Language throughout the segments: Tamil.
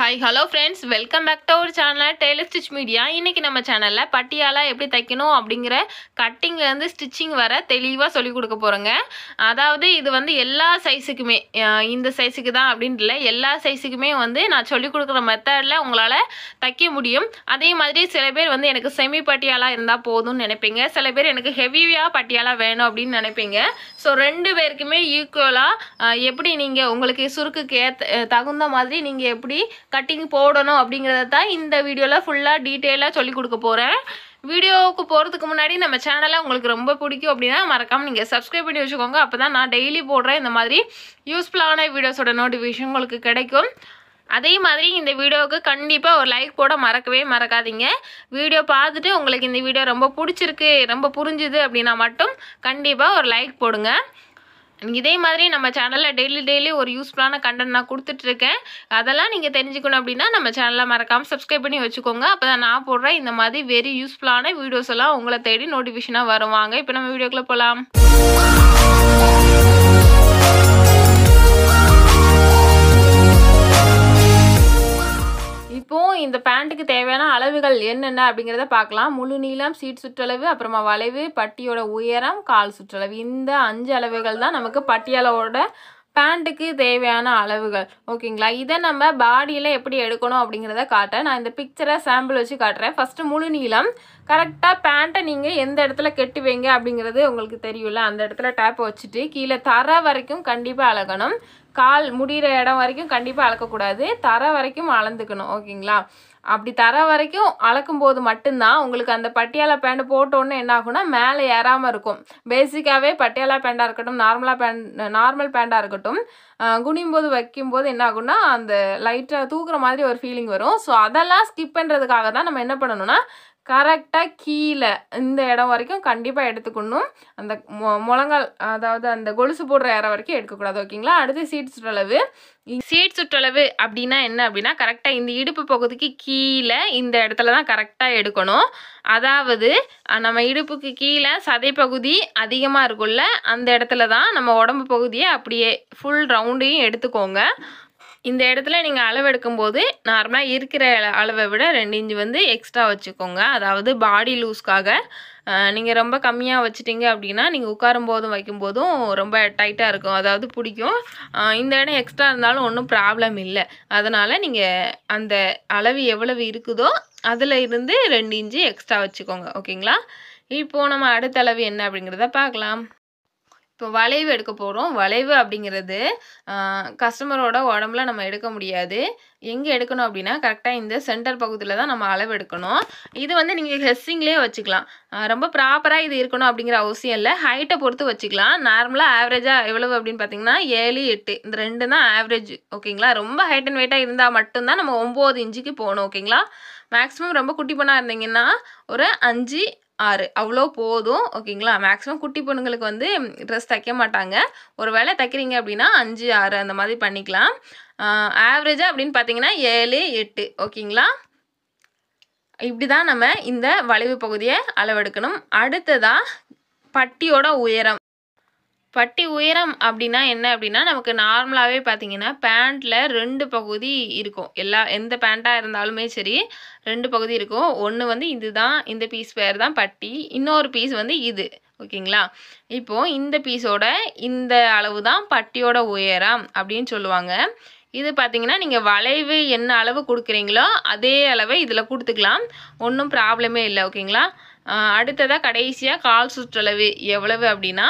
hi hello friends welcome back to our channel tailor stitch media இன்றைக்கி நம்ம சேனலில் பட்டியாலா எப்படி தைக்கணும் அப்படிங்கிற கட்டிங்லேருந்து ஸ்டிச்சிங் வர தெளிவாக சொல்லிக் கொடுக்க போகிறோங்க அதாவது இது வந்து எல்லா சைஸுக்குமே இந்த சைஸுக்கு தான் அப்படின்ட்டு இல்லை எல்லா சைஸுக்குமே வந்து நான் சொல்லிக் கொடுக்குற மெத்தடில் உங்களால் தைக்க முடியும் அதே மாதிரி சில பேர் வந்து எனக்கு செமி பட்டியாலா இருந்தால் போதும்னு நினைப்பீங்க சில பேர் எனக்கு ஹெவியாக பட்டியாலா வேணும் அப்படின்னு நினைப்பீங்க ஸோ ரெண்டு பேருக்குமே ஈக்குவலாக எப்படி நீங்கள் உங்களுக்கு சுருக்குக்கு ஏற்ற தகுந்த மாதிரி நீங்கள் எப்படி கட்டிங் போடணும் அப்படிங்கிறத தான் இந்த வீடியோவில் ஃபுல்லாக டீட்டெயிலாக சொல்லிக் கொடுக்க போகிறேன் வீடியோவுக்கு போகிறதுக்கு முன்னாடி நம்ம சேனலை உங்களுக்கு ரொம்ப பிடிக்கும் அப்படின்னா மறக்காமல் நீங்கள் சப்ஸ்கிரைப் பண்ணி வச்சுக்கோங்க அப்போ தான் நான் டெய்லி போடுறேன் இந்த மாதிரி யூஸ்ஃபுல்லான வீடியோஸோட நோட்டிஃபிகேஷன் உங்களுக்கு கிடைக்கும் அதே மாதிரி இந்த வீடியோவுக்கு கண்டிப்பாக ஒரு லைக் போட மறக்கவே மறக்காதீங்க வீடியோ பார்த்துட்டு உங்களுக்கு இந்த வீடியோ ரொம்ப பிடிச்சிருக்கு ரொம்ப புரிஞ்சுது அப்படின்னா மட்டும் கண்டிப்பாக ஒரு லைக் போடுங்க இதே மாதிரி நம்ம சேனலில் டெய்லி டெய்லி ஒரு யூஸ்ஃபுல்லான கண்டென்ட் நான் கொடுத்துட்ருக்கேன் அதெல்லாம் நீங்கள் தெரிஞ்சுக்கணும் அப்படின்னா நம்ம சேனலில் மறக்காமல் சப்ஸ்கிரைப் பண்ணி வச்சுக்கோங்க அப்போ தான் நான் போடுற இந்த மாதிரி வெரி யூஸ்ஃபுல்லான வீடியோஸ் எல்லாம் உங்களை தேடி நோட்டிஃபிகேஷனாக வருவாங்க இப்போ நம்ம வீடியோக்குள்ளே போகலாம் இப்போது இந்த பேண்ட்டுக்கு தேவையான அளவுகள் என்னென்ன அப்படிங்கிறத பார்க்கலாம் முழு நீளம் சீட் சுற்றளவு அப்புறமா வளைவு பட்டியோட உயரம் கால் சுற்றளவு இந்த அஞ்சு அளவுகள் தான் நமக்கு பட்டியலோட பேண்ட்டுக்கு தேவையான அளவுகள் ஓகேங்களா இதை நம்ம பாடியில் எப்படி எடுக்கணும் அப்படிங்கிறத காட்டேன் நான் இந்த பிக்சரை சாம்பிள் வச்சு காட்டுறேன் ஃபஸ்ட்டு முழு நீளம் கரெக்டாக பேண்ட்டை நீங்கள் எந்த இடத்துல கெட்டுவீங்க அப்படிங்கிறது உங்களுக்கு தெரியும்ல அந்த இடத்துல டேப்பை வச்சுட்டு கீழே தர வரைக்கும் கண்டிப்பாக அழகணும் கால் முடிகிற இடம் வரைக்கும் கண்டிப்பாக அளக்கக்கூடாது தர வரைக்கும் அளந்துக்கணும் ஓகேங்களா அப்படி தர வரைக்கும் அளக்கும் போது மட்டும்தான் உங்களுக்கு அந்த பட்டியாலா பேண்ட் போட்டோன்னே என்ன ஆகும்னா மேலே ஏறாமல் இருக்கும் பேசிக்காகவே பட்டியாலா பேண்டாக இருக்கட்டும் நார்மலாக பேண்ட் நார்மல் பேண்டாக இருக்கட்டும் குனியும்போது வைக்கும்போது என்ன ஆகும்னா அந்த லைட்டாக தூக்குற மாதிரி ஒரு ஃபீலிங் வரும் ஸோ அதெல்லாம் ஸ்கிப் பண்ணுறதுக்காக தான் நம்ம என்ன பண்ணணும்னா கரெக்டாக கீழே இந்த இடம் வரைக்கும் கண்டிப்பாக எடுத்துக்கணும் அந்த மொ முழங்கால் அதாவது அந்த கொலுசு போடுற இடம் வரைக்கும் எடுக்கக்கூடாது ஓகேங்களா அடுத்து சீட் சுற்றளவு சீட் சுற்றளவு அப்படின்னா என்ன அப்படின்னா கரெக்டாக இந்த இடுப்பு பகுதிக்கு கீழே இந்த இடத்துல தான் கரெக்டாக எடுக்கணும் அதாவது நம்ம இடுப்புக்கு கீழே சதை பகுதி அதிகமாக இருக்கும்ல அந்த இடத்துல தான் நம்ம உடம்பு பகுதியை அப்படியே ஃபுல் ரவுண்டையும் எடுத்துக்கோங்க இந்த இடத்துல நீங்கள் அளவு போது நார்மலாக இருக்கிற அளவை விட ரெண்டு இன்ச்சு வந்து எக்ஸ்ட்ரா வச்சுக்கோங்க அதாவது பாடி லூஸ்க்காக நீங்கள் ரொம்ப கம்மியாக வச்சுட்டீங்க அப்படின்னா நீங்கள் உட்காரும் போதும் வைக்கும்போதும் ரொம்ப டைட்டாக இருக்கும் அதாவது பிடிக்கும் இந்த இடம் எக்ஸ்ட்ரா இருந்தாலும் ஒன்றும் ப்ராப்ளம் இல்லை அதனால் நீங்கள் அந்த அளவு எவ்வளவு இருக்குதோ அதில் இருந்து ரெண்டு இன்ச்சு எக்ஸ்ட்ரா வச்சுக்கோங்க ஓகேங்களா இப்போது நம்ம அடுத்த அளவு என்ன அப்படிங்கிறத பார்க்கலாம் இப்போ வளைவு எடுக்க போகிறோம் வளைவு அப்படிங்கிறது கஸ்டமரோட உடம்புல நம்ம எடுக்க முடியாது எங்கே எடுக்கணும் அப்படின்னா கரெக்டாக இந்த சென்டர் பகுதியில் தான் நம்ம அளவு எடுக்கணும் இது வந்து நீங்கள் ஹெஸ்ஸிங்லேயே வச்சுக்கலாம் ரொம்ப ப்ராப்பராக இது இருக்கணும் அப்படிங்கிற அவசியம் இல்லை ஹைட்டை பொறுத்து வச்சுக்கலாம் நார்மலாக ஆவரேஜாக எவ்வளவு அப்படின்னு பார்த்தீங்கன்னா ஏழு எட்டு இந்த ரெண்டு தான் ஆவரேஜ் ஓகேங்களா ரொம்ப ஹைட் அண்ட் வெயிட்டாக இருந்தால் மட்டும்தான் நம்ம ஒம்பது இன்ச்சுக்கு போகணும் ஓகேங்களா மேக்ஸிமம் ரொம்ப குட்டி பண்ணாக இருந்தீங்கன்னா ஒரு அஞ்சு ஆறு அவ்வளோ போதும் ஓகேங்களா மேக்ஸிமம் குட்டி பொண்ணுங்களுக்கு வந்து ட்ரெஸ் தைக்க மாட்டாங்க ஒரு வேளை தைக்கிறீங்க அப்படின்னா அஞ்சு ஆறு அந்த மாதிரி பண்ணிக்கலாம் ஆவரேஜாக அப்படின்னு பார்த்தீங்கன்னா ஏழு எட்டு ஓகேங்களா இப்படி தான் நம்ம இந்த வளைவு பகுதியை அளவெடுக்கணும் அடுத்ததாக பட்டியோட உயரம் பட்டி உயரம் அப்படின்னா என்ன அப்படின்னா நமக்கு நார்மலாகவே பார்த்தீங்கன்னா பேண்ட்டில் ரெண்டு பகுதி இருக்கும் எல்லா எந்த பேண்ட்டாக இருந்தாலுமே சரி ரெண்டு பகுதி இருக்கும் ஒன்று வந்து இது தான் இந்த பீஸ் பேர் தான் பட்டி இன்னொரு பீஸ் வந்து இது ஓகேங்களா இப்போது இந்த பீஸோட இந்த அளவு தான் பட்டியோட உயரம் அப்படின்னு சொல்லுவாங்க இது பார்த்தீங்கன்னா நீங்கள் வளைவு என்ன அளவு கொடுக்குறீங்களோ அதே அளவை இதில் கொடுத்துக்கலாம் ஒன்றும் ப்ராப்ளமே இல்லை ஓகேங்களா அடுத்ததாக கடைசியாக கால் சுற்றளவு எவ்வளவு அப்படின்னா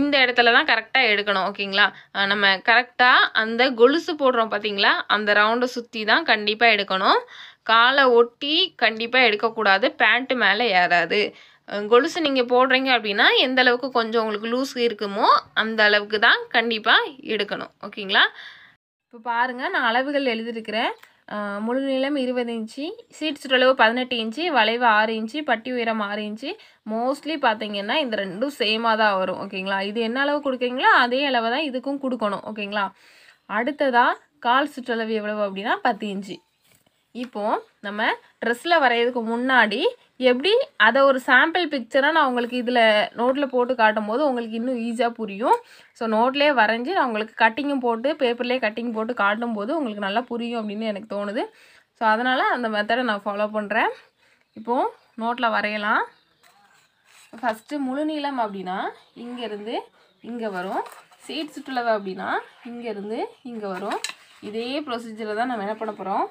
இந்த இடத்துல தான் கரெக்டாக எடுக்கணும் ஓகேங்களா நம்ம கரெக்டாக அந்த கொலுசு போடுறோம் பார்த்தீங்களா அந்த ரவுண்டை சுற்றி தான் கண்டிப்பாக எடுக்கணும் காலை ஒட்டி கண்டிப்பாக எடுக்கக்கூடாது பேண்ட்டு மேலே ஏறாது கொலுசு நீங்கள் போடுறீங்க அப்படின்னா எந்த அளவுக்கு கொஞ்சம் உங்களுக்கு லூஸ் இருக்குமோ அந்த அளவுக்கு தான் கண்டிப்பாக எடுக்கணும் ஓகேங்களா இப்போ பாருங்கள் நான் அளவுகள் எழுதிருக்கிறேன் முழு நீளம் இருபது இன்ச்சு சீட் சுற்றளவு பதினெட்டு இன்ச்சு வளைவு ஆறு இன்ச்சு பட்டி உயரம் ஆறு இன்ச்சு மோஸ்ட்லி பார்த்தீங்கன்னா இந்த ரெண்டும் சேமாக தான் வரும் ஓகேங்களா இது என்ன அளவு கொடுக்குறீங்களோ அதே அளவு தான் இதுக்கும் கொடுக்கணும் ஓகேங்களா அடுத்ததாக கால் சுற்றளவு எவ்வளவு அப்படின்னா பத்து இன்ச்சு இப்போது நம்ம ட்ரெஸ்ஸில் வரைகிறதுக்கு முன்னாடி எப்படி அதை ஒரு சாம்பிள் பிக்சராக நான் உங்களுக்கு இதில் நோட்டில் போட்டு காட்டும் போது உங்களுக்கு இன்னும் ஈஸியாக புரியும் ஸோ நோட்லேயே வரைஞ்சி நான் உங்களுக்கு கட்டிங்கும் போட்டு பேப்பர்லேயே கட்டிங் போட்டு காட்டும் போது உங்களுக்கு நல்லா புரியும் அப்படின்னு எனக்கு தோணுது ஸோ அதனால் அந்த மெத்தடை நான் ஃபாலோ பண்ணுறேன் இப்போது நோட்டில் வரையலாம் ஃபஸ்ட்டு முழு நீளம் அப்படின்னா இங்கேருந்து இங்கே வரும் சீட் சுற்றுலவை அப்படின்னா இங்கேருந்து இங்கே வரும் இதே ப்ரொசீஜரை தான் நம்ம என்ன பண்ண போகிறோம்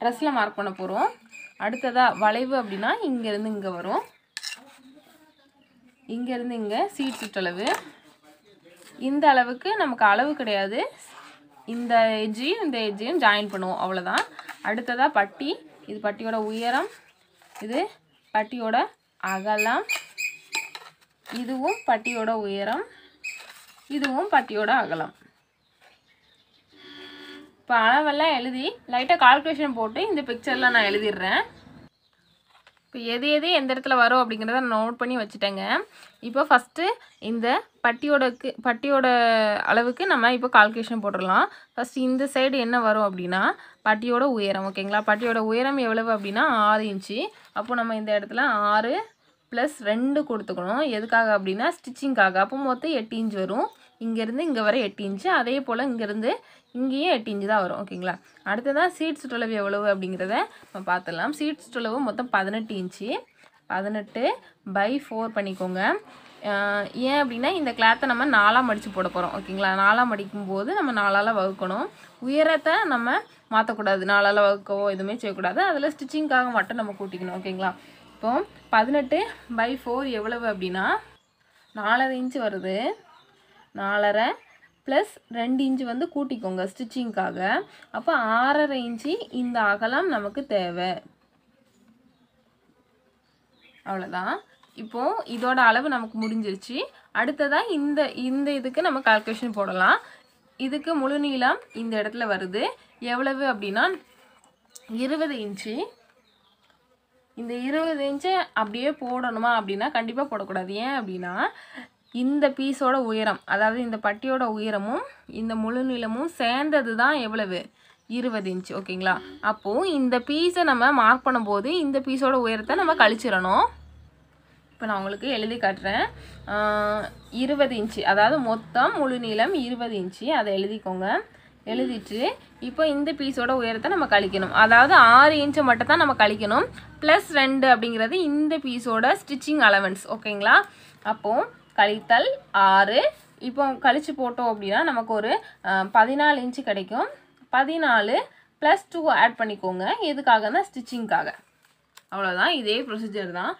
ட்ரெஸ்ஸில் மார்க் பண்ண போகிறோம் அடுத்ததாக வளைவு அப்படின்னா இங்கேருந்து இங்கே வரும் இங்கேருந்து இங்கே சீட் சுற்றளவு இந்த அளவுக்கு நமக்கு அளவு கிடையாது இந்த எஜ்ஜையும் இந்த எஜ்ஜையும் ஜாயின் பண்ணுவோம் அவ்வளோதான் அடுத்ததாக பட்டி இது பட்டியோட உயரம் இது பட்டியோட அகலம் இதுவும் பட்டியோட உயரம் இதுவும் பட்டியோட அகலம் இப்போ அளவெல்லாம் எழுதி லைட்டாக கால்குலேஷன் போட்டு இந்த பிக்சரில் நான் எழுதிடுறேன் இப்போ எது எது எந்த இடத்துல வரும் அப்படிங்கிறத நோட் பண்ணி வச்சுட்டேங்க இப்போ ஃபஸ்ட்டு இந்த பட்டியோடக்கு பட்டியோட அளவுக்கு நம்ம இப்போ கால்குலேஷன் போட்டுடலாம் ஃபஸ்ட்டு இந்த சைடு என்ன வரும் அப்படின்னா பட்டியோட உயரம் ஓகேங்களா பட்டியோட உயரம் எவ்வளவு அப்படின்னா ஆறு இன்ச்சு அப்போ நம்ம இந்த இடத்துல ஆறு ப்ளஸ் ரெண்டு கொடுத்துக்கணும் எதுக்காக அப்படின்னா ஸ்டிச்சிங்காக அப்போ மொத்தம் எட்டு இன்ச் வரும் இங்கேருந்து இங்கே வரை எட்டு இன்ச்சு அதே போல் இங்கேருந்து இங்கேயும் எட்டு இன்ச்சு தான் வரும் ஓகேங்களா அடுத்ததான் சீட் சுற்றளவு எவ்வளவு அப்படிங்கிறத நம்ம பார்த்துடலாம் சீட் சுற்றளவு மொத்தம் பதினெட்டு இன்ச்சு பதினெட்டு பை ஃபோர் பண்ணிக்கோங்க ஏன் அப்படின்னா இந்த கிளாத்தை நம்ம நாலாக மடித்து போட போகிறோம் ஓகேங்களா நாலாக மடிக்கும் போது நம்ம நாலால் வகுக்கணும் உயரத்தை நம்ம மாற்றக்கூடாது நாலால் வகுக்கவோ எதுவுமே செய்யக்கூடாது அதில் ஸ்டிச்சிங்க்காக மட்டும் நம்ம கூட்டிக்கணும் ஓகேங்களா இப்போ பதினெட்டு பை ஃபோர் எவ்வளவு அப்படின்னா நாலரை இன்ச்சு வருது நாலரை ப்ளஸ் ரெண்டு இன்ச்சு வந்து கூட்டிக்கோங்க ஸ்டிச்சிங்க்காக அப்போ ஆறரை இன்ச்சு இந்த அகலம் நமக்கு தேவை அவ்வளோதான் இப்போது இதோட அளவு நமக்கு முடிஞ்சிருச்சு அடுத்ததாக இந்த இந்த இதுக்கு நம்ம கால்குலேஷன் போடலாம் இதுக்கு முழு நீளம் இந்த இடத்துல வருது எவ்வளவு அப்படின்னா இருபது இன்ச்சு இந்த இருபது இன்ச்சு அப்படியே போடணுமா அப்படின்னா கண்டிப்பாக போடக்கூடாது ஏன் அப்படின்னா இந்த பீஸோட உயரம் அதாவது இந்த பட்டியோட உயரமும் இந்த முழு நிலமும் சேர்ந்தது தான் எவ்வளவு இருபது இன்ச் ஓகேங்களா அப்போது இந்த பீஸை நம்ம மார்க் பண்ணும்போது இந்த பீஸோட உயரத்தை நம்ம கழிச்சிடணும் இப்போ நான் உங்களுக்கு எழுதி காட்டுறேன் இருபது இன்ச்சு அதாவது மொத்தம் முழு நீளம் இருபது இன்ச்சு அதை எழுதிக்கோங்க எழுதிட்டு இப்போ இந்த பீஸோட உயரத்தை நம்ம கழிக்கணும் அதாவது ஆறு இன்ச்சை மட்டும் தான் நம்ம கழிக்கணும் ப்ளஸ் ரெண்டு அப்படிங்கிறது இந்த பீஸோட ஸ்டிச்சிங் அலவன்ஸ் ஓகேங்களா அப்போது கழித்தல் ஆறு இப்போ கழித்து போட்டோம் அப்படின்னா நமக்கு ஒரு பதினாலு இன்ச்சு கிடைக்கும் பதினாலு ப்ளஸ் டூ ஆட் பண்ணிக்கோங்க எதுக்காகனா ஸ்டிச்சிங்க்காக அவ்வளோதான் இதே ப்ரொசீஜர் தான்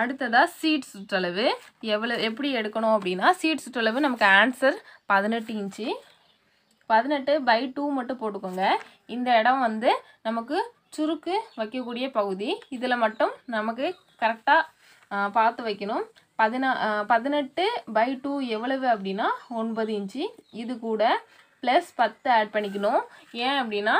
அடுத்ததாக சீட் சுற்றளவு எவ்வளோ எப்படி எடுக்கணும் அப்படின்னா சீட் சுற்றளவு நமக்கு ஆன்சர் பதினெட்டு இன்ச்சு பதினெட்டு பை டூ மட்டும் போட்டுக்கோங்க இந்த இடம் வந்து நமக்கு சுருக்கு வைக்கக்கூடிய பகுதி இதில் மட்டும் நமக்கு கரெக்டாக பார்த்து வைக்கணும் பதினா பதினெட்டு பை டூ எவ்வளவு அப்படின்னா ஒன்பது இன்ச்சு இது கூட ப்ளஸ் பத்து ஆட் பண்ணிக்கணும் ஏன் அப்படின்னா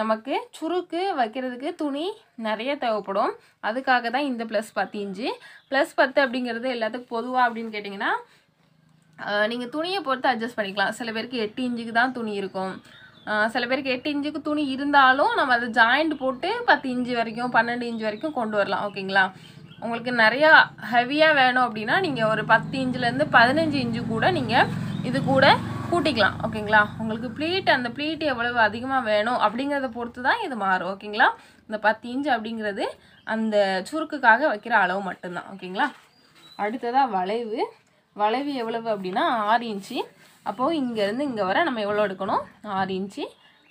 நமக்கு சுருக்கு வைக்கிறதுக்கு துணி நிறைய தேவைப்படும் அதுக்காக தான் இந்த ப்ளஸ் பத்து இன்ச்சு ப்ளஸ் பத்து அப்படிங்கிறது எல்லாத்துக்கும் பொதுவாக அப்படின்னு கேட்டிங்கன்னா நீங்கள் துணியை பொறுத்து அட்ஜஸ்ட் பண்ணிக்கலாம் சில பேருக்கு எட்டு இன்ச்சுக்கு தான் துணி இருக்கும் சில பேருக்கு எட்டு இன்ச்சுக்கு துணி இருந்தாலும் நம்ம அதை ஜாயிண்ட் போட்டு பத்து இன்ச்சு வரைக்கும் பன்னெண்டு இன்ச்சு வரைக்கும் கொண்டு வரலாம் ஓகேங்களா உங்களுக்கு நிறையா ஹெவியாக வேணும் அப்படின்னா நீங்கள் ஒரு பத்து இன்ச்சுலேருந்து பதினஞ்சு இன்ச்சு கூட நீங்கள் இது கூட கூட்டிக்கலாம் ஓகேங்களா உங்களுக்கு ப்ளீட் அந்த ப்ளீட் எவ்வளவு அதிகமாக வேணும் அப்படிங்கிறத பொறுத்து தான் இது மாறும் ஓகேங்களா இந்த பத்து இன்ச்சு அப்படிங்கிறது அந்த சுருக்குக்காக வைக்கிற அளவு மட்டும்தான் ஓகேங்களா அடுத்ததாக வளைவு வளைவு எவ்வளவு அப்படின்னா ஆறு இன்ச்சு அப்போது இங்கேருந்து இங்கே வர நம்ம எவ்வளோ எடுக்கணும் ஆறு இன்ச்சு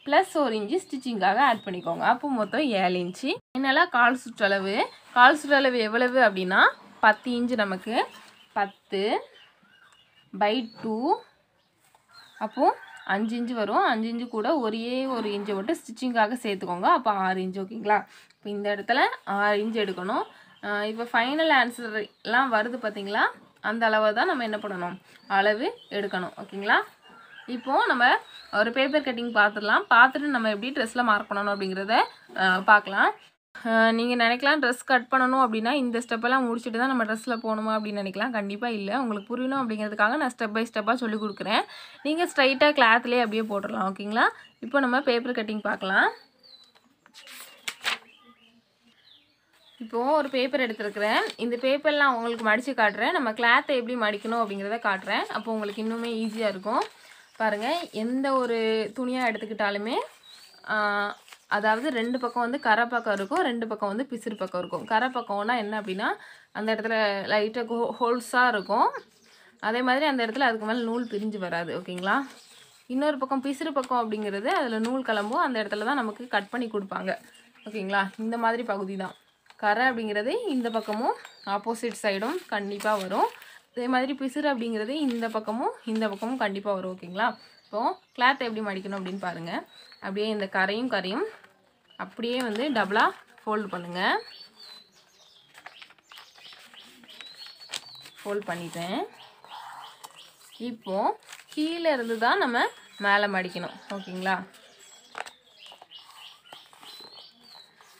ப்ளஸ் ஒரு இன்ச்சு ஸ்டிச்சிங்காக ஆட் பண்ணிக்கோங்க அப்போ மொத்தம் ஏழு இன்ச்சு என்னெல்லாம் கால் சுற்றளவு கால்சுடர் அளவு எவ்வளவு அப்படின்னா பத்து இன்ச்சு நமக்கு பத்து பை டூ அப்போது அஞ்சு இன்ச்சு வரும் அஞ்சு இன்ச்சு கூட ஒரே ஒரு இன்ச்சை மட்டும் ஸ்டிச்சிங்காக சேர்த்துக்கோங்க அப்போ ஆறு இன்ச்சு ஓகேங்களா இப்போ இந்த இடத்துல ஆறு இன்ச்சு எடுக்கணும் இப்போ ஃபைனல் ஆன்சர் எல்லாம் வருது பார்த்திங்களா அந்த அளவை தான் நம்ம என்ன பண்ணணும் அளவு எடுக்கணும் ஓகேங்களா இப்போது நம்ம ஒரு பேப்பர் கட்டிங் பார்த்துடலாம் பார்த்துட்டு நம்ம எப்படி ட்ரெஸ்ஸில் மார்க் பண்ணணும் அப்படிங்கிறத பார்க்கலாம் நீங்கள் நினைக்கலாம் ட்ரெஸ் கட் பண்ணணும் அப்படின்னா இந்த ஸ்டெப்பெல்லாம் முடிச்சுட்டு தான் நம்ம ட்ரெஸ்ஸில் போகணுமா அப்படின்னு நினைக்கலாம் கண்டிப்பாக இல்லை உங்களுக்கு புரியணும் அப்படிங்கிறதுக்காக நான் ஸ்டெப் பை ஸ்டெப்பாக சொல்லி கொடுக்குறேன் நீங்கள் ஸ்ட்ரைட்டாக கிளாத்லேயே அப்படியே போட்டுடலாம் ஓகேங்களா இப்போ நம்ம பேப்பர் கட்டிங் பார்க்கலாம் இப்போது ஒரு பேப்பர் எடுத்துருக்குறேன் இந்த பேப்பர்லாம் உங்களுக்கு மடித்து காட்டுறேன் நம்ம கிளாத்தை எப்படி மடிக்கணும் அப்படிங்கிறத காட்டுறேன் அப்போ உங்களுக்கு இன்னுமே ஈஸியாக இருக்கும் பாருங்கள் எந்த ஒரு துணியாக எடுத்துக்கிட்டாலுமே அதாவது ரெண்டு பக்கம் வந்து கரை பக்கம் இருக்கும் ரெண்டு பக்கம் வந்து பிசிறு பக்கம் இருக்கும் கரை பக்கம்னா என்ன அப்படின்னா அந்த இடத்துல லைட்டாக ஹோல்ஸாக இருக்கும் அதே மாதிரி அந்த இடத்துல அதுக்கு மேலே நூல் பிரிஞ்சு வராது ஓகேங்களா இன்னொரு பக்கம் பிசிறு பக்கம் அப்படிங்கிறது அதில் நூல் கிளம்பும் அந்த இடத்துல தான் நமக்கு கட் பண்ணி கொடுப்பாங்க ஓகேங்களா இந்த மாதிரி பகுதி தான் கரை அப்படிங்கிறது இந்த பக்கமும் ஆப்போசிட் சைடும் கண்டிப்பாக வரும் அதே மாதிரி பிசிறு அப்படிங்கிறது இந்த பக்கமும் இந்த பக்கமும் கண்டிப்பாக வரும் ஓகேங்களா இப்போது கிளாத் எப்படி மடிக்கணும் அப்படின்னு பாருங்கள் அப்படியே இந்த கரையும் கரையும் அப்படியே வந்து டபுளாக ஃபோல்டு பண்ணுங்கள் ஃபோல்ட் பண்ணிட்டேன் இப்போது கீழே இருந்து தான் நம்ம மேலே மடிக்கணும் ஓகேங்களா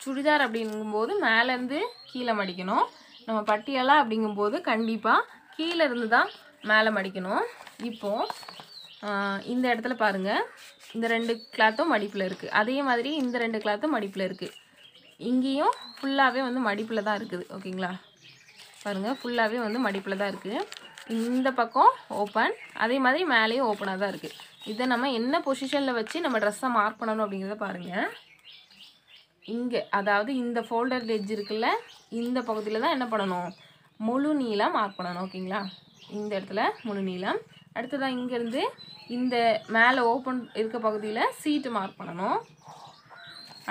சுடிதார் அப்படிங்கும்போது மேலேருந்து கீழே மடிக்கணும் நம்ம பட்டியலா அப்படிங்கும்போது கண்டிப்பாக கீழே இருந்து தான் மேலே மடிக்கணும் இப்போது இந்த இடத்துல பாருங்கள் இந்த ரெண்டு கிளாத்தும் மடிப்பில் இருக்குது அதே மாதிரி இந்த ரெண்டு கிளாத்தும் மடிப்பில் இருக்குது இங்கேயும் ஃபுல்லாகவே வந்து மடிப்பில் தான் இருக்குது ஓகேங்களா பாருங்கள் ஃபுல்லாகவே வந்து மடிப்பில் தான் இருக்குது இந்த பக்கம் ஓப்பன் அதே மாதிரி மேலேயும் ஓப்பனாக தான் இருக்குது இதை நம்ம என்ன பொசிஷனில் வச்சு நம்ம ட்ரெஸ்ஸை மார்க் பண்ணணும் அப்படிங்கிறத பாருங்கள் இங்கே அதாவது இந்த ஃபோல்டர் டெஜ் இருக்குல்ல இந்த பகுதியில் தான் என்ன பண்ணணும் முழு நீளம் மார்க் பண்ணணும் ஓகேங்களா இந்த இடத்துல முழு நீளம் அடுத்ததாக இங்கேருந்து இந்த மேலே ஓப்பன் இருக்க பகுதியில் சீட்டு மார்க் பண்ணணும்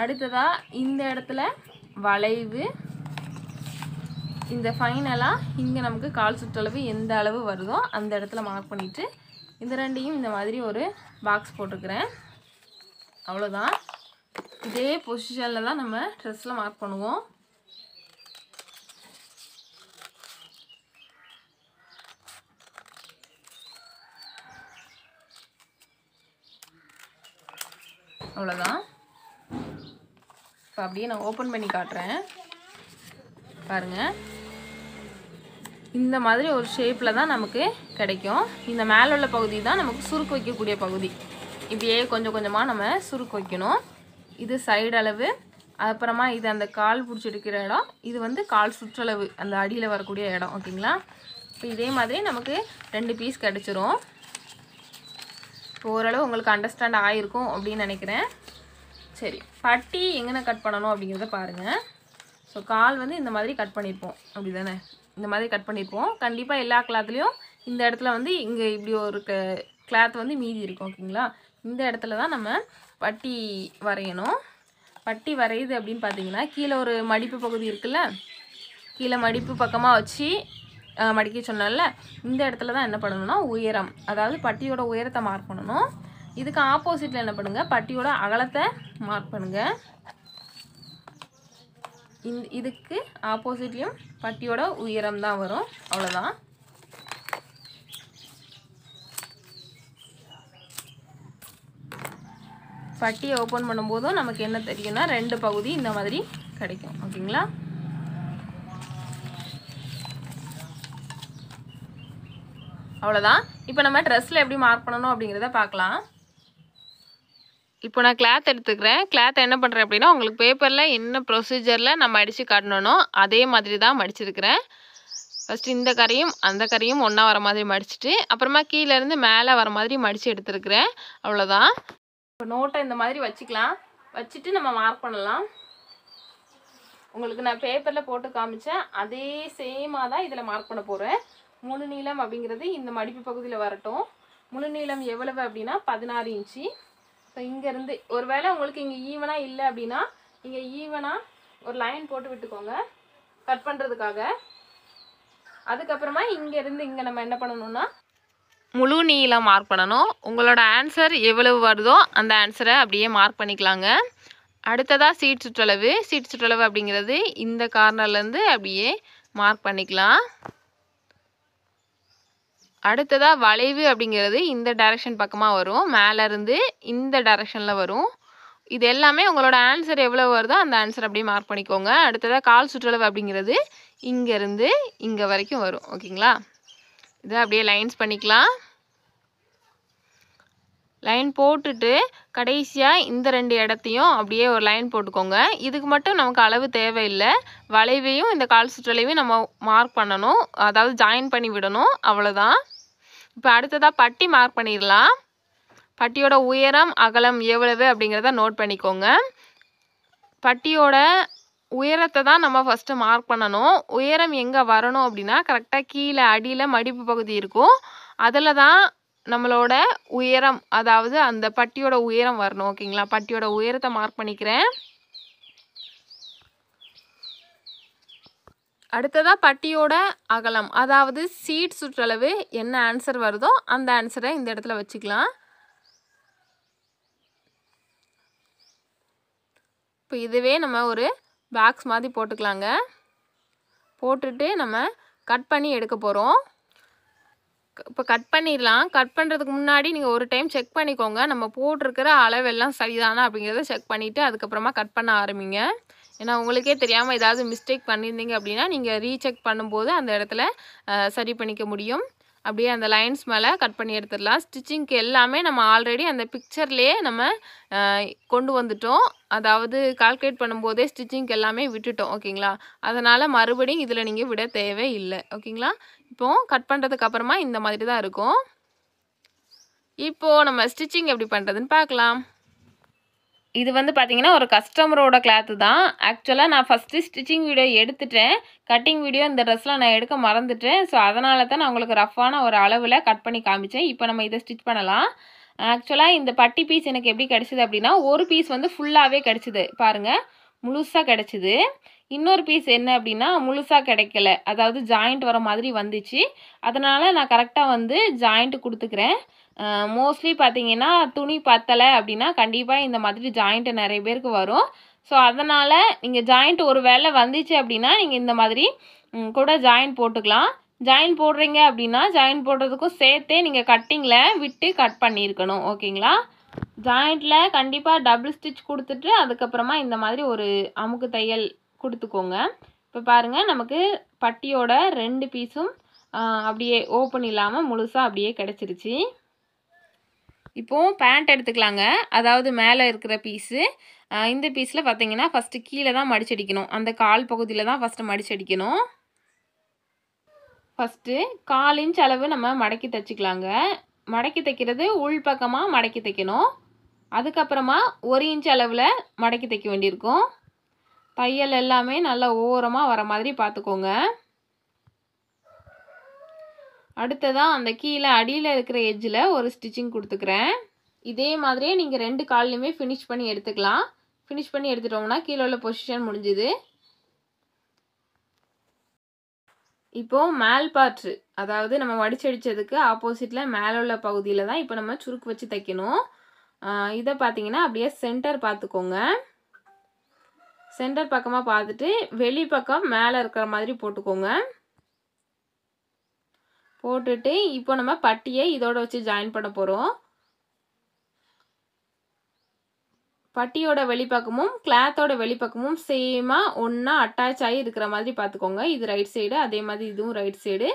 அடுத்ததாக இந்த இடத்துல வளைவு இந்த ஃபைனலாக இங்கே நமக்கு கால் சுற்றளவு எந்த அளவு வருதோ அந்த இடத்துல மார்க் பண்ணிவிட்டு இந்த ரெண்டையும் இந்த மாதிரி ஒரு பாக்ஸ் போட்டிருக்கிறேன் அவ்வளோதான் இதே பொசிஷனில் தான் நம்ம ட்ரெஸ்ஸில் மார்க் பண்ணுவோம் அவ்வளோதான் இப்போ அப்படியே நான் ஓப்பன் பண்ணி காட்டுறேன் பாருங்கள் இந்த மாதிரி ஒரு ஷேப்பில் தான் நமக்கு கிடைக்கும் இந்த மேலே உள்ள பகுதி தான் நமக்கு சுருக்கு வைக்கக்கூடிய பகுதி இப்படியே கொஞ்சம் கொஞ்சமாக நம்ம சுருக்கு வைக்கணும் இது சைடு அளவு அப்புறமா இது அந்த கால் பிடிச்சிருக்கிற இடம் இது வந்து கால் சுற்றளவு அந்த அடியில் வரக்கூடிய இடம் ஓகேங்களா இப்போ இதே மாதிரி நமக்கு ரெண்டு பீஸ் கிடச்சிரும் ஓரளவு உங்களுக்கு அண்டர்ஸ்டாண்ட் ஆகிருக்கும் அப்படின்னு நினைக்கிறேன் சரி பட்டி எங்கே கட் பண்ணணும் அப்படிங்கிறத பாருங்கள் ஸோ கால் வந்து இந்த மாதிரி கட் பண்ணியிருப்போம் அப்படி தானே இந்த மாதிரி கட் பண்ணியிருப்போம் கண்டிப்பாக எல்லா கிளாத்லேயும் இந்த இடத்துல வந்து இங்கே இப்படி ஒரு கிளாத் வந்து மீதி இருக்கும் ஓகேங்களா இந்த இடத்துல தான் நம்ம பட்டி வரையணும் பட்டி வரையுது அப்படின்னு பார்த்தீங்கன்னா கீழே ஒரு மடிப்பு பகுதி இருக்குல்ல கீழே மடிப்பு பக்கமாக வச்சு மடிக்க சொன்னால இந்த இடத்துல தான் என்ன பண்ணணும்னா உயரம் அதாவது பட்டியோட உயரத்தை மார்க் பண்ணணும் இதுக்கு ஆப்போசிட்டில் என்ன பண்ணுங்கள் பட்டியோட அகலத்தை மார்க் பண்ணுங்கள் இந்த இதுக்கு ஆப்போசிட்லேயும் பட்டியோட உயரம் தான் வரும் அவ்வளோதான் பட்டியை ஓப்பன் பண்ணும்போதும் நமக்கு என்ன தெரியும்னா ரெண்டு பகுதி இந்த மாதிரி கிடைக்கும் ஓகேங்களா அவ்வளோதான் இப்போ நம்ம ட்ரெஸ்ஸில் எப்படி மார்க் பண்ணணும் அப்படிங்கிறத பார்க்கலாம் இப்போ நான் கிளாத் எடுத்துக்கிறேன் கிளாத் என்ன பண்ணுறேன் அப்படின்னா உங்களுக்கு பேப்பரில் என்ன ப்ரொசீஜரில் நம்ம அடித்து காட்டணும் அதே மாதிரி தான் மடிச்சிருக்கிறேன் ஃபஸ்ட்டு இந்த கரையும் அந்த கரையும் ஒன்றா வர மாதிரி மடிச்சுட்டு அப்புறமா கீழேருந்து மேலே வர மாதிரி மடித்து எடுத்துருக்குறேன் அவ்வளோதான் இப்போ நோட்டை இந்த மாதிரி வச்சுக்கலாம் வச்சுட்டு நம்ம மார்க் பண்ணலாம் உங்களுக்கு நான் பேப்பரில் போட்டு காமிச்சேன் அதே சேமாக தான் இதில் மார்க் பண்ண போகிறேன் முழு நீளம் அப்படிங்கிறது இந்த மடிப்பு பகுதியில் வரட்டும் முழு நீளம் எவ்வளவு அப்படின்னா பதினாறு இன்ச்சு ஸோ இங்கேருந்து ஒருவேளை உங்களுக்கு இங்கே ஈவனாக இல்லை அப்படின்னா இங்கே ஈவனாக ஒரு லைன் போட்டு விட்டுக்கோங்க கட் பண்ணுறதுக்காக அதுக்கப்புறமா இங்கேருந்து இங்கே நம்ம என்ன பண்ணணும்னா முழு நீளம் மார்க் பண்ணணும் உங்களோட ஆன்சர் எவ்வளவு வருதோ அந்த ஆன்சரை அப்படியே மார்க் பண்ணிக்கலாங்க அடுத்ததாக சீட் சுற்றளவு சீட் சுற்றளவு அப்படிங்கிறது இந்த கார்னர்லேருந்து அப்படியே மார்க் பண்ணிக்கலாம் அடுத்ததாக வளைவு அப்படிங்கிறது இந்த டைரக்ஷன் பக்கமாக வரும் மேலேருந்து இந்த டைரெக்ஷனில் வரும் இது எல்லாமே உங்களோட ஆன்சர் எவ்வளோ வருதோ அந்த ஆன்சர் அப்படியே மார்க் பண்ணிக்கோங்க அடுத்ததாக கால் சுற்றளவு அப்படிங்கிறது இங்கேருந்து இங்கே வரைக்கும் வரும் ஓகேங்களா இதை அப்படியே லைன்ஸ் பண்ணிக்கலாம் லைன் போட்டுட்டு கடைசியாக இந்த ரெண்டு இடத்தையும் அப்படியே ஒரு லைன் போட்டுக்கோங்க இதுக்கு மட்டும் நமக்கு அளவு தேவையில்லை வளைவையும் இந்த கால் சுற்றளவையும் நம்ம மார்க் பண்ணணும் அதாவது ஜாயின் பண்ணி விடணும் அவ்வளோதான் இப்போ அடுத்ததாக பட்டி மார்க் பண்ணிடலாம் பட்டியோட உயரம் அகலம் எவ்வளவு அப்படிங்கிறத நோட் பண்ணிக்கோங்க பட்டியோட உயரத்தை தான் நம்ம ஃபஸ்ட்டு மார்க் பண்ணணும் உயரம் எங்கே வரணும் அப்படின்னா கரெக்டாக கீழே அடியில் மடிப்பு பகுதி இருக்கும் அதில் தான் நம்மளோட உயரம் அதாவது அந்த பட்டியோட உயரம் வரணும் ஓகேங்களா பட்டியோட உயரத்தை மார்க் பண்ணிக்கிறேன் அடுத்ததாக பட்டியோட அகலம் அதாவது சீட் சுற்றளவு என்ன ஆன்சர் வருதோ அந்த ஆன்சரை இந்த இடத்துல வச்சுக்கலாம் இப்போ இதுவே நம்ம ஒரு பாக்ஸ் மாதிரி போட்டுக்கலாங்க போட்டுட்டு நம்ம கட் பண்ணி எடுக்க போகிறோம் இப்போ கட் பண்ணிடலாம் கட் பண்ணுறதுக்கு முன்னாடி நீங்கள் ஒரு டைம் செக் பண்ணிக்கோங்க நம்ம போட்டிருக்கிற அளவெல்லாம் சரிதானா அப்படிங்கிறத செக் பண்ணிவிட்டு அதுக்கப்புறமா கட் பண்ண ஆரம்பிங்க ஏன்னா உங்களுக்கே தெரியாமல் ஏதாவது மிஸ்டேக் பண்ணியிருந்தீங்க அப்படின்னா நீங்கள் ரீசெக் பண்ணும்போது அந்த இடத்துல சரி பண்ணிக்க முடியும் அப்படியே அந்த லைன்ஸ் மேலே கட் பண்ணி எடுத்துடலாம் ஸ்டிச்சிங்க்கு எல்லாமே நம்ம ஆல்ரெடி அந்த பிக்சர்லேயே நம்ம கொண்டு வந்துட்டோம் அதாவது கால்குலேட் பண்ணும்போதே ஸ்டிச்சிங்க்கு எல்லாமே விட்டுட்டோம் ஓகேங்களா அதனால் மறுபடியும் இதில் நீங்கள் விட தேவை இல்லை ஓகேங்களா இப்போது கட் பண்ணுறதுக்கு அப்புறமா இந்த மாதிரி தான் இருக்கும் இப்போது நம்ம ஸ்டிச்சிங் எப்படி பண்ணுறதுன்னு பார்க்கலாம் இது வந்து பார்த்திங்கன்னா ஒரு கஸ்டமரோட கிளாத்து தான் ஆக்சுவலாக நான் ஃபஸ்ட்டு ஸ்டிச்சிங் வீடியோ எடுத்துட்டேன் கட்டிங் வீடியோ இந்த ட்ரெஸ்லாம் நான் எடுக்க மறந்துட்டேன் ஸோ அதனால தான் நான் உங்களுக்கு ரஃப்பான ஒரு அளவில் கட் பண்ணி காமிச்சேன் இப்போ நம்ம இதை ஸ்டிச் பண்ணலாம் ஆக்சுவலாக இந்த பட்டி பீஸ் எனக்கு எப்படி கிடச்சிது அப்படின்னா ஒரு பீஸ் வந்து ஃபுல்லாகவே கிடச்சிது பாருங்கள் முழுசாக கிடச்சிது இன்னொரு பீஸ் என்ன அப்படின்னா முழுசாக கிடைக்கல அதாவது ஜாயிண்ட் வர மாதிரி வந்துச்சு அதனால் நான் கரெக்டாக வந்து ஜாயிண்ட்டு கொடுத்துக்கிறேன் மோஸ்ட்லி பார்த்தீங்கன்னா துணி பத்தலை அப்படின்னா கண்டிப்பாக இந்த மாதிரி ஜாயிண்ட்டு நிறைய பேருக்கு வரும் ஸோ அதனால் நீங்கள் ஜாயிண்ட் ஒரு வேலை வந்துச்சு அப்படின்னா நீங்கள் இந்த மாதிரி கூட ஜாயின் போட்டுக்கலாம் ஜாயின் போடுறீங்க அப்படின்னா ஜாயின் போடுறதுக்கும் சேர்த்தே நீங்கள் கட்டிங்கில் விட்டு கட் பண்ணியிருக்கணும் ஓகேங்களா ஜாயிண்டில் கண்டிப்பாக டபுள் ஸ்டிச் கொடுத்துட்டு அதுக்கப்புறமா இந்த மாதிரி ஒரு அமுக்கு தையல் கொடுத்துக்கோங்க இப்போ பாருங்கள் நமக்கு பட்டியோட ரெண்டு பீஸும் அப்படியே ஓப்பன் இல்லாமல் முழுசாக அப்படியே கிடச்சிருச்சு இப்போவும் பேண்ட் எடுத்துக்கலாங்க அதாவது மேலே இருக்கிற பீஸு இந்த பீஸில் பார்த்தீங்கன்னா ஃபஸ்ட்டு கீழே தான் மடிச்சடிக்கணும் அந்த கால் பகுதியில் தான் ஃபஸ்ட்டு மடிச்சடிக்கணும் ஃபஸ்ட்டு கால் இன்ச் அளவு நம்ம மடக்கி தைச்சிக்கலாங்க மடக்கி தைக்கிறது உள் பக்கமாக மடக்கி தைக்கணும் அதுக்கப்புறமா ஒரு இன்ச் அளவில் மடக்கி தைக்க வேண்டியிருக்கும் தையல் எல்லாமே நல்லா ஓரமாக வர மாதிரி பார்த்துக்கோங்க அடுத்ததாக அந்த கீழே அடியில் இருக்கிற எஜ்ஜில் ஒரு ஸ்டிச்சிங் கொடுத்துக்கிறேன் இதே மாதிரியே நீங்கள் ரெண்டு கால்லையுமே ஃபினிஷ் பண்ணி எடுத்துக்கலாம் ஃபினிஷ் பண்ணி எடுத்துட்டோம்னா கீழே உள்ள பொசிஷன் முடிஞ்சுது இப்போது மேல் பார்ட்டு அதாவது நம்ம வடிச்சடித்ததுக்கு ஆப்போசிட்டில் மேலே உள்ள பகுதியில் தான் இப்போ நம்ம சுருக்கு வச்சு தைக்கணும் இதை பார்த்தீங்கன்னா அப்படியே சென்டர் பார்த்துக்கோங்க சென்டர் பக்கமாக பார்த்துட்டு வெளி பக்கம் மேலே இருக்கிற மாதிரி போட்டுக்கோங்க போட்டுட்டு இப்போ நம்ம பட்டியை இதோட வச்சு ஜாயின் பண்ண போகிறோம் பட்டியோட வெளிப்பக்கமும் கிளாத்தோட வெளிப்பக்கமும் சேமாக ஒன்றா அட்டாச் ஆகி இருக்கிற மாதிரி பார்த்துக்கோங்க இது ரைட் சைடு அதே மாதிரி இதுவும் ரைட் சைடு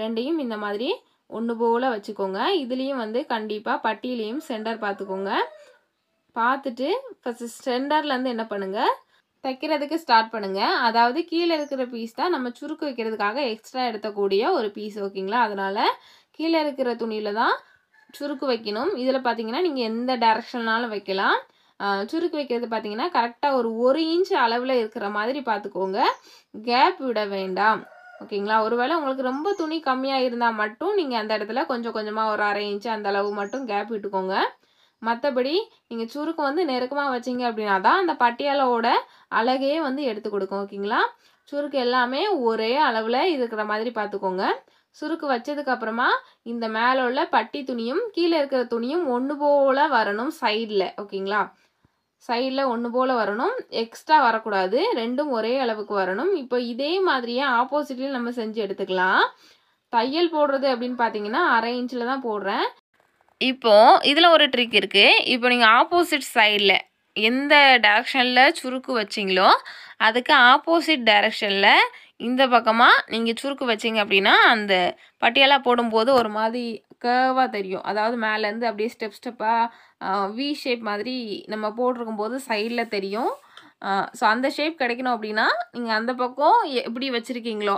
ரெண்டையும் இந்த மாதிரி ஒன்று போல் வச்சுக்கோங்க இதுலேயும் வந்து கண்டிப்பாக பட்டியிலையும் சென்டர் பார்த்துக்கோங்க பார்த்துட்டு ஃபஸ்ட்டு சென்டர்லேருந்து என்ன பண்ணுங்கள் தைக்கிறதுக்கு ஸ்டார்ட் பண்ணுங்கள் அதாவது கீழே இருக்கிற பீஸ் தான் நம்ம சுருக்கு வைக்கிறதுக்காக எக்ஸ்ட்ரா எடுத்தக்கூடிய ஒரு பீஸ் ஓகேங்களா அதனால் கீழே இருக்கிற துணியில் தான் சுருக்கு வைக்கணும் இதில் பார்த்தீங்கன்னா நீங்கள் எந்த டைரக்ஷன்னாலும் வைக்கலாம் சுருக்கு வைக்கிறது பார்த்தீங்கன்னா கரெக்டாக ஒரு ஒரு இன்ச் அளவில் இருக்கிற மாதிரி பார்த்துக்கோங்க கேப் விட வேண்டாம் ஓகேங்களா ஒருவேளை உங்களுக்கு ரொம்ப துணி கம்மியாக இருந்தால் மட்டும் நீங்கள் அந்த இடத்துல கொஞ்சம் கொஞ்சமாக ஒரு அரை இன்ச்சு அந்த அளவு மட்டும் கேப் விட்டுக்கோங்க மற்றபடி நீங்கள் சுருக்கு வந்து நெருக்கமாக வச்சிங்க அப்படின்னா தான் அந்த பட்டியாலோட அழகையே வந்து எடுத்து கொடுக்கும் ஓகேங்களா சுருக்கு எல்லாமே ஒரே அளவில் இருக்கிற மாதிரி பார்த்துக்கோங்க சுருக்கு வச்சதுக்கப்புறமா இந்த மேலே உள்ள பட்டி துணியும் கீழே இருக்கிற துணியும் ஒன்று போல் வரணும் சைடில் ஓகேங்களா சைடில் ஒன்று போல் வரணும் எக்ஸ்ட்ரா வரக்கூடாது ரெண்டும் ஒரே அளவுக்கு வரணும் இப்போ இதே மாதிரியே ஆப்போசிட்லேயும் நம்ம செஞ்சு எடுத்துக்கலாம் தையல் போடுறது அப்படின்னு பார்த்தீங்கன்னா அரை இன்ச்சில் தான் போடுறேன் இப்போது இதில் ஒரு ட்ரிக் இருக்குது இப்போ நீங்கள் ஆப்போசிட் சைடில் எந்த டேரக்ஷனில் சுருக்கு வச்சிங்களோ அதுக்கு ஆப்போசிட் டைரக்ஷனில் இந்த பக்கமாக நீங்கள் சுருக்கு வச்சிங்க அப்படின்னா அந்த பட்டியலாக போடும்போது ஒரு மாதிரி கேவாக தெரியும் அதாவது மேலேருந்து அப்படியே ஸ்டெப் ஸ்டெப்பாக வி ஷேப் மாதிரி நம்ம போட்டிருக்கும் போது சைடில் தெரியும் ஸோ அந்த ஷேப் கிடைக்கணும் அப்படின்னா நீங்கள் அந்த பக்கம் எப்படி வச்சுருக்கீங்களோ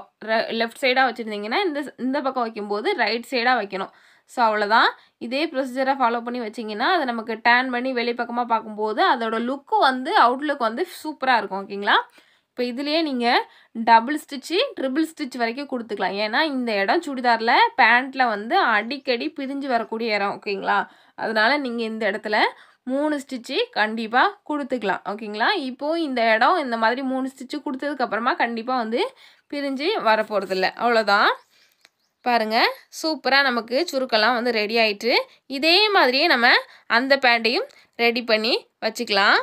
லெஃப்ட் சைடாக வச்சுருந்தீங்கன்னா இந்த இந்த பக்கம் வைக்கும்போது ரைட் சைடாக வைக்கணும் ஸோ அவ்வளோதான் இதே ப்ரொசீஜரை ஃபாலோ பண்ணி வச்சிங்கன்னா அதை நமக்கு டேன் பண்ணி வெளிப்பக்கமாக பார்க்கும்போது அதோட லுக்கு வந்து அவுட்லுக் வந்து சூப்பராக இருக்கும் ஓகேங்களா இப்போ இதுலேயே நீங்கள் டபுள் ஸ்டிச்சு ட்ரிபிள் ஸ்டிச் வரைக்கும் கொடுத்துக்கலாம் ஏன்னா இந்த இடம் சுடிதாரில் பேண்ட்டில் வந்து அடிக்கடி பிரிஞ்சு வரக்கூடிய இடம் ஓகேங்களா அதனால் நீங்கள் இந்த இடத்துல மூணு ஸ்டிச்சு கண்டிப்பாக கொடுத்துக்கலாம் ஓகேங்களா இப்போது இந்த இடம் இந்த மாதிரி மூணு ஸ்டிச்சு கொடுத்ததுக்கப்புறமா கண்டிப்பாக வந்து பிரிஞ்சு வரப்போகிறதில்ல அவ்வளோதான் பாருங்கள் சூப்பராக நமக்கு சுருக்கெல்லாம் வந்து ரெடி ஆயிட்டு இதே மாதிரியே நம்ம அந்த பேண்ட்டையும் ரெடி பண்ணி வச்சுக்கலாம்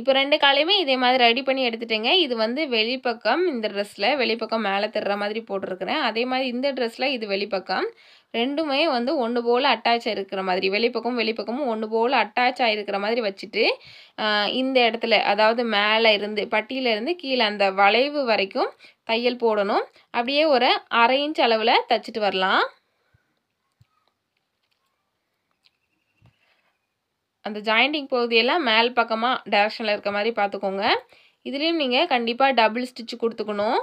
இப்போ ரெண்டு காலையுமே இதே மாதிரி ரெடி பண்ணி எடுத்துட்டேங்க இது வந்து வெளிப்பக்கம் இந்த ட்ரெஸ்ஸில் வெளிப்பக்கம் மேலே தர்ற மாதிரி போட்டிருக்கிறேன் அதே மாதிரி இந்த ட்ரெஸ்ஸில் இது வெளிப்பக்கம் ரெண்டுமே வந்து ஒன்று போல் அட்டாச் ஆகிருக்கிற மாதிரி வெளிப்பக்கமும் வெளிப்பக்கமும் ஒன்று போல் அட்டாச் ஆகிருக்கிற மாதிரி வச்சுட்டு இந்த இடத்துல அதாவது மேலே இருந்து பட்டியிலேருந்து கீழே அந்த வளைவு வரைக்கும் தையல் போடணும் அப்படியே ஒரு அரை இன்ச் அளவில் தைச்சிட்டு வரலாம் அந்த ஜாயிண்டிங் பகுதியெல்லாம் மேல் பக்கமாக டேரக்ஷனில் இருக்க மாதிரி பார்த்துக்கோங்க இதுலேயும் நீங்கள் கண்டிப்பாக டபுள் ஸ்டிச் கொடுத்துக்கணும்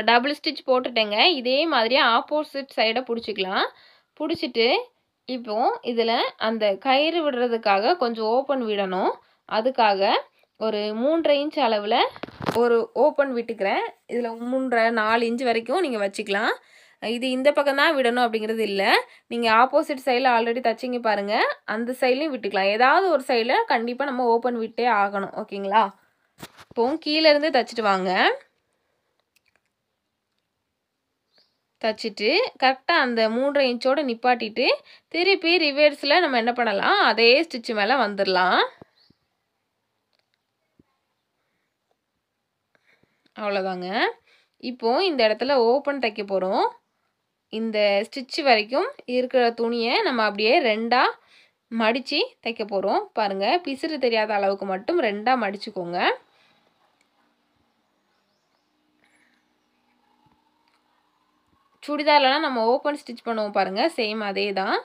இப்போ டபுள் ஸ்டிச் போட்டுட்டேங்க இதே மாதிரியே ஆப்போசிட் சைடை பிடிச்சிக்கலாம் பிடிச்சிட்டு இப்போ இதில் அந்த கயிறு விடுறதுக்காக கொஞ்சம் ஓப்பன் விடணும் அதுக்காக ஒரு மூன்றரை இன்ச் அளவில் ஒரு ஓப்பன் விட்டுக்கிறேன் இதில் மூன்றரை நாலு இன்ச் வரைக்கும் நீங்கள் வச்சுக்கலாம் இது இந்த பக்கம் தான் விடணும் அப்படிங்கிறது இல்லை நீங்கள் ஆப்போசிட் சைடில் ஆல்ரெடி தச்சிங்க பாருங்கள் அந்த சைட்லையும் விட்டுக்கலாம் ஏதாவது ஒரு சைடில் கண்டிப்பாக நம்ம ஓப்பன் விட்டே ஆகணும் ஓகேங்களா இப்போ கீழேருந்து தச்சுட்டு வாங்க தைச்சிட்டு கரெக்டாக அந்த மூன்றரை இன்ச்சோடு நிப்பாட்டிட்டு திருப்பி ரிவேர்ஸில் நம்ம என்ன பண்ணலாம் அதே ஸ்டிச்சு மேலே வந்துடலாம் அவ்வளோதாங்க இப்போது இந்த இடத்துல ஓப்பன் தைக்க போகிறோம் இந்த ஸ்டிச்சு வரைக்கும் இருக்கிற துணியை நம்ம அப்படியே ரெண்டாக மடித்து தைக்க போகிறோம் பாருங்கள் பிசுறு தெரியாத அளவுக்கு மட்டும் ரெண்டாக மடிச்சுக்கோங்க சுடிதார்லாம் நம்ம ஓப்பன் ஸ்டிச் பண்ணுவோம் பாருங்கள் சேம் அதே தான்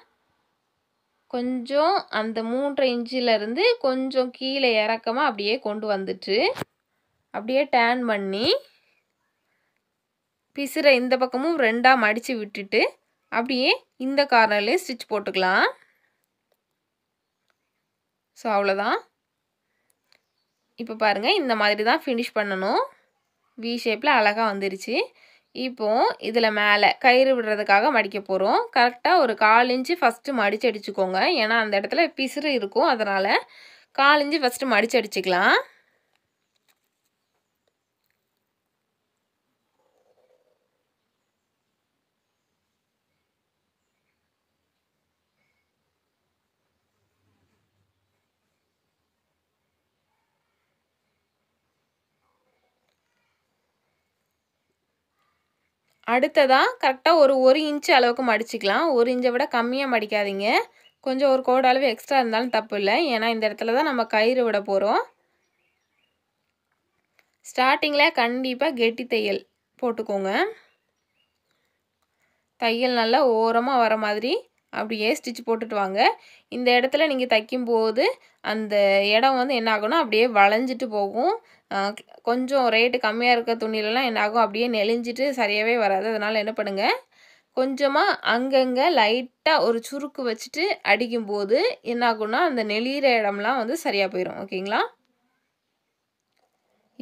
கொஞ்சம் அந்த மூன்றரை இன்ச்சிலருந்து கொஞ்சம் கீழே இறக்கமாக அப்படியே கொண்டு வந்துட்டு அப்படியே டேன் பண்ணி பிசுற இந்த பக்கமும் ரெண்டாக மடித்து விட்டுட்டு அப்படியே இந்த கார்னர்லேயும் ஸ்டிச் போட்டுக்கலாம் ஸோ அவ்வளோதான் இப்போ பாருங்கள் இந்த மாதிரி தான் ஃபினிஷ் பண்ணணும் வி ஷேப்பில் அழகாக வந்துருச்சு இப்போ இதில் மேலே கயிறு விடுறதுக்காக மடிக்க போகிறோம் கரெக்டாக ஒரு கால் இன்ச்சு ஃபஸ்ட்டு மடிச்சு அடிச்சுக்கோங்க ஏன்னா அந்த இடத்துல பிசுறு இருக்கும் அதனால் கால் இன்ச்சு ஃபஸ்ட்டு மடித்து அடிச்சுக்கலாம் அடுத்ததாக கரெக்டாக ஒரு ஒரு இன்ச்சு அளவுக்கு மடிச்சிக்கலாம் ஒரு இன்ச்சை விட கம்மியாக மடிக்காதீங்க கொஞ்சம் ஒரு கோடு அளவு எக்ஸ்ட்ரா இருந்தாலும் தப்பு இல்லை ஏன்னா இந்த இடத்துல தான் நம்ம கயிறு விட போகிறோம் ஸ்டார்டிங்கில் கண்டிப்பாக கெட்டி தையல் போட்டுக்கோங்க தையல் நல்லா ஓரமாக வர மாதிரி அப்படியே ஸ்டிச் போட்டுட்டு வாங்க இந்த இடத்துல நீங்கள் தைக்கும்போது அந்த இடம் வந்து என்ன ஆகணும் அப்படியே வளைஞ்சிட்டு போகும் கொஞ்சம் ரேட்டு கம்மியாக இருக்க என்ன என்னாகும் அப்படியே நெளிஞ்சிட்டு சரியாகவே வராது அதனால் என்ன பண்ணுங்கள் கொஞ்சமாக அங்கங்கே லைட்டாக ஒரு சுருக்கு வச்சுட்டு அடிக்கும்போது என்னாகும்னா அந்த நெளிகிற இடம்லாம் வந்து சரியாக போயிடும் ஓகேங்களா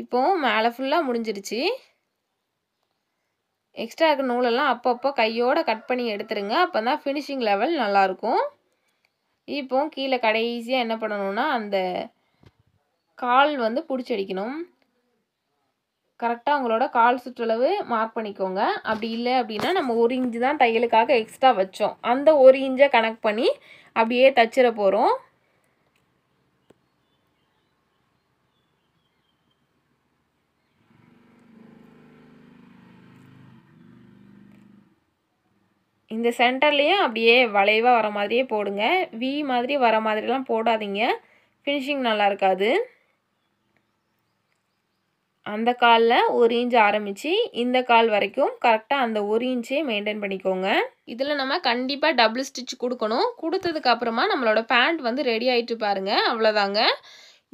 இப்போ மேலே ஃபுல்லாக முடிஞ்சிருச்சு எக்ஸ்ட்ரா இருக்க நூலெல்லாம் அப்பப்போ கையோடு கட் பண்ணி எடுத்துருங்க அப்போ தான் ஃபினிஷிங் லெவல் நல்லாயிருக்கும் இப்போ கீழே கடைசியாக என்ன பண்ணணுன்னா அந்த கால் வந்து பிடிச்சடிக்கணும் கரெக்டாக உங்களோட கால் சுற்றளவு மார்க் பண்ணிக்கோங்க அப்படி இல்லை அப்படின்னா நம்ம ஒரு இன்ச்சு தான் தையலுக்காக எக்ஸ்ட்ரா வச்சோம் அந்த ஒரு இன்ச்சை கனெக்ட் பண்ணி அப்படியே தச்சிட போகிறோம் இந்த சென்டர்லேயும் அப்படியே வளைவாக வர மாதிரியே போடுங்க வி மாதிரி வர மாதிரிலாம் போடாதீங்க ஃபினிஷிங் நல்லா இருக்காது அந்த காலில் ஒரு இன்ச் ஆரம்பித்து இந்த கால் வரைக்கும் கரெக்டாக அந்த ஒரு இன்ச்சே மெயின்டைன் பண்ணிக்கோங்க இதில் நம்ம கண்டிப்பாக டபுள் ஸ்டிச் கொடுக்கணும் கொடுத்ததுக்கு அப்புறமா நம்மளோட பேண்ட் வந்து ரெடி ஆகிட்டு பாருங்கள் அவ்வளோதாங்க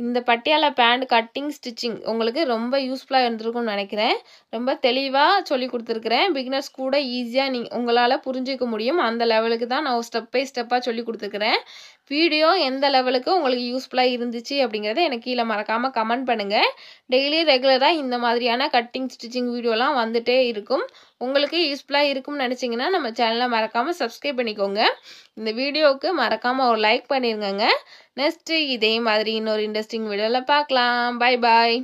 இந்த பட்டியால பேண்ட் கட்டிங் ஸ்டிச்சிங் உங்களுக்கு ரொம்ப யூஸ்ஃபுல்லாக இருந்திருக்கும்னு நினைக்கிறேன் ரொம்ப தெளிவாக சொல்லி கொடுத்துருக்குறேன் பிகினர்ஸ் கூட ஈஸியாக நீ உங்களால் புரிஞ்சிக்க முடியும் அந்த லெவலுக்கு தான் நான் ஸ்டெப் பை ஸ்டெப்பாக சொல்லி கொடுத்துருக்குறேன் வீடியோ எந்த லெவலுக்கு உங்களுக்கு யூஸ்ஃபுல்லாக இருந்துச்சு அப்படிங்கிறத எனக்கு கீழே மறக்காமல் கமெண்ட் பண்ணுங்கள் டெய்லி ரெகுலராக இந்த மாதிரியான கட்டிங் ஸ்டிச்சிங் வீடியோலாம் வந்துகிட்டே இருக்கும் உங்களுக்கு யூஸ்ஃபுல்லாக இருக்கும்னு நினச்சிங்கன்னா நம்ம சேனலை மறக்காமல் சப்ஸ்கிரைப் பண்ணிக்கோங்க இந்த வீடியோவுக்கு மறக்காமல் ஒரு லைக் பண்ணிடுங்க நெக்ஸ்ட்டு இதே மாதிரி இன்னொரு இன்ட்ரெஸ்டிங் வீடியோவில் பார்க்கலாம் பாய் பாய்